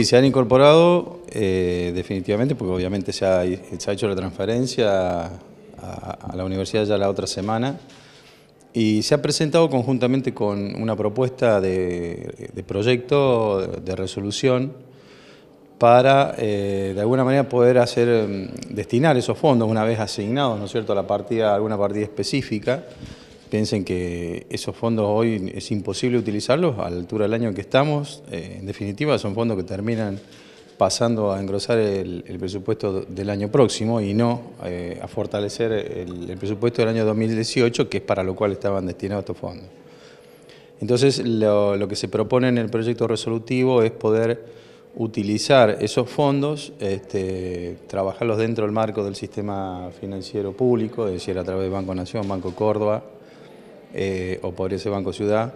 Y se han incorporado eh, definitivamente, porque obviamente se ha, hecho la transferencia a, la universidad ya la otra semana, y se ha presentado conjuntamente con una propuesta de, proyecto de resolución para eh, de alguna manera poder hacer mm, destinar esos fondos una vez asignados, ¿no es cierto?, a la partida, a alguna partida específica. Piensen que esos fondos hoy es imposible utilizarlos a la altura del año que estamos. Eh, en definitiva, son fondos que terminan pasando a engrosar el, presupuesto del año próximo y no eh, a fortalecer el, presupuesto del año 2018, que es para lo cual estaban destinados estos fondos. Entonces, lo, que se propone en el proyecto resolutivo es poder utilizar esos fondos, este, trabajarlos dentro del marco del sistema financiero público, es decir, a través de Banco Nación, Banco Córdoba, eh, o por ese Banco Ciudad,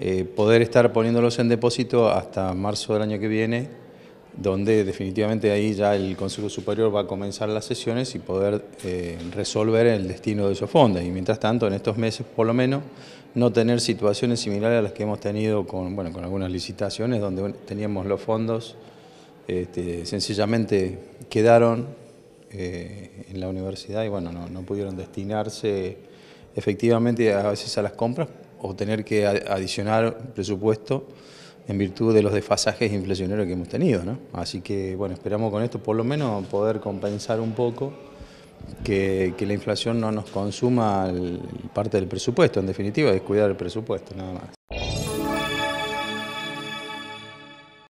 eh, poder estar poniéndolos en depósito hasta marzo del año que viene, donde definitivamente ahí ya el Consejo Superior va a comenzar las sesiones y poder eh, resolver el destino de esos fondos. Y mientras tanto, en estos meses por lo menos, no tener situaciones similares a las que hemos tenido con, algunas licitaciones, donde teníamos los fondos, este, sencillamente quedaron en la universidad y bueno, no, no pudieron destinarse efectivamente a veces a las compras o tener que adicionar presupuesto en virtud de los desfasajes inflacionarios que hemos tenido. ¿no? Así que bueno, esperamos con esto por lo menos poder compensar un poco que, la inflación no nos consuma parte del presupuesto, en definitiva, descuidar el presupuesto, nada más.